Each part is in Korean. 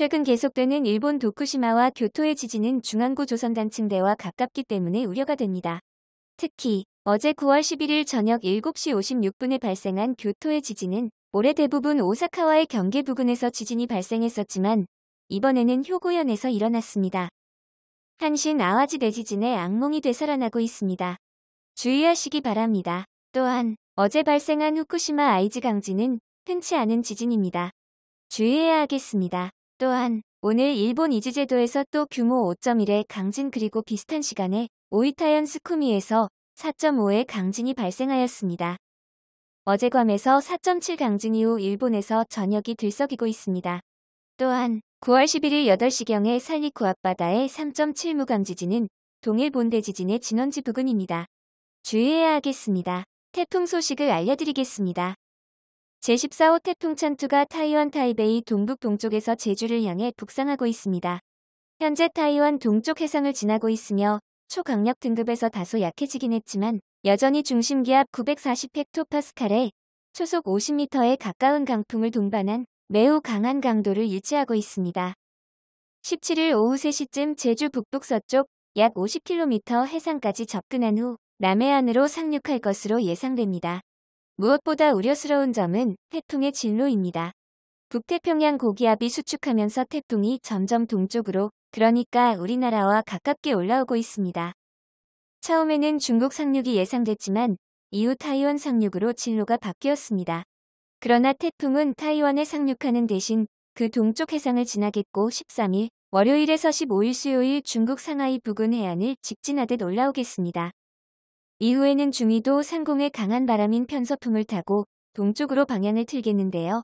최근 계속되는 일본 도쿠시마와 교토의 지진은 중앙구 조선단층대와 가깝기 때문에 우려가 됩니다. 특히 어제 9월 11일 저녁 7시 56분에 발생한 교토의 지진은 올해 대부분 오사카와의 경계 부근에서 지진이 발생했었지만 이번에는 효고현에서 일어났습니다. 한신 아와지 대지진의 악몽이 되살아나고 있습니다. 주의하시기 바랍니다. 또한 어제 발생한 후쿠시마 아이즈 강진은 흔치 않은 지진입니다. 주의해야 하겠습니다. 또한 오늘 일본 이지제도에서 또 규모 5.1의 강진 그리고 비슷한 시간에 오이타현 스쿠미에서 4.5의 강진이 발생하였습니다. 어제괌에서 4.7 강진 이후 일본에서 전역이 들썩이고 있습니다. 또한 9월 11일 8시경에 살리쿠 앞바다의 3.7무강 지진은 동일 본대 지진의 진원지 부근입니다. 주의해야 하겠습니다. 태풍 소식을 알려드리겠습니다. 제14호 태풍 찬투가 타이완 타이베이 동북 동쪽에서 제주를 향해 북상하고 있습니다. 현재 타이완 동쪽 해상을 지나고 있으며 초강력 등급에서 다소 약해지긴 했지만 여전히 중심기압 940헥토파스칼에 초속 50m에 가까운 강풍을 동반한 매우 강한 강도를 유지하고 있습니다. 17일 오후 3시쯤 제주 북북서쪽 약 50km 해상까지 접근한 후 남해안으로 상륙할 것으로 예상됩니다. 무엇보다 우려스러운 점은 태풍의 진로입니다. 북태평양 고기압이 수축하면서 태풍이 점점 동쪽으로 그러니까 우리나라와 가깝게 올라오고 있습니다. 처음에는 중국 상륙이 예상됐지만 이후 타이완 상륙으로 진로가 바뀌었습니다. 그러나 태풍은 타이완에 상륙하는 대신 그 동쪽 해상을 지나겠고 13일 월요일에서 15일 수요일 중국 상하이 부근 해안을 직진하듯 올라오겠습니다. 이후에는 중위도 상공에 강한 바람인 편서풍을 타고 동쪽으로 방향을 틀겠는데요.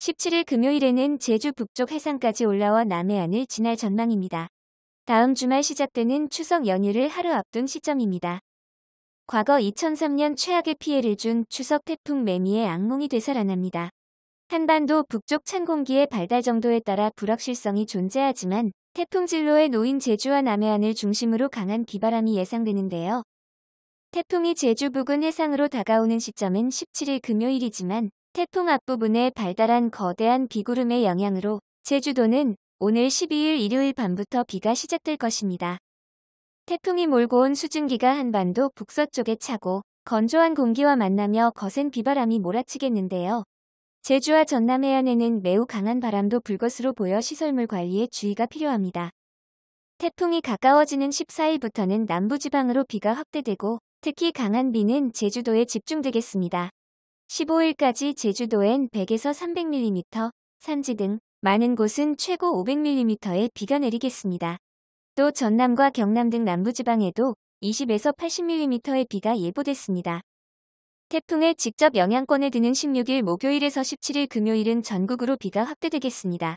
17일 금요일에는 제주 북쪽 해상까지 올라와 남해안을 지날 전망입니다. 다음 주말 시작되는 추석 연휴를 하루 앞둔 시점입니다. 과거 2003년 최악의 피해를 준 추석 태풍 매미의 악몽이 되살아납니다. 한반도 북쪽 찬 공기의 발달 정도에 따라 불확실성이 존재하지만 태풍 진로에 놓인 제주와 남해안을 중심으로 강한 비바람이 예상되는데요. 태풍이 제주 부근 해상으로 다가오는 시점은 17일 금요일이지만 태풍 앞부분에 발달한 거대한 비구름의 영향으로 제주도는 오늘 12일 일요일 밤부터 비가 시작될 것입니다. 태풍이 몰고 온 수증기가 한반도 북서쪽에 차고 건조한 공기와 만나며 거센 비바람이 몰아치겠는데요. 제주와 전남 해안에는 매우 강한 바람도 불 것으로 보여 시설물 관리에 주의가 필요합니다. 태풍이 가까워지는 14일부터는 남부지방으로 비가 확대되고 특히 강한 비는 제주도에 집중되겠습니다. 15일까지 제주도엔 100에서 300mm, 산지 등 많은 곳은 최고 500mm의 비가 내리겠습니다. 또 전남과 경남 등 남부지방에도 20에서 80mm의 비가 예보됐습니다. 태풍의 직접 영향권에 드는 16일 목요일에서 17일 금요일은 전국으로 비가 확대되겠습니다.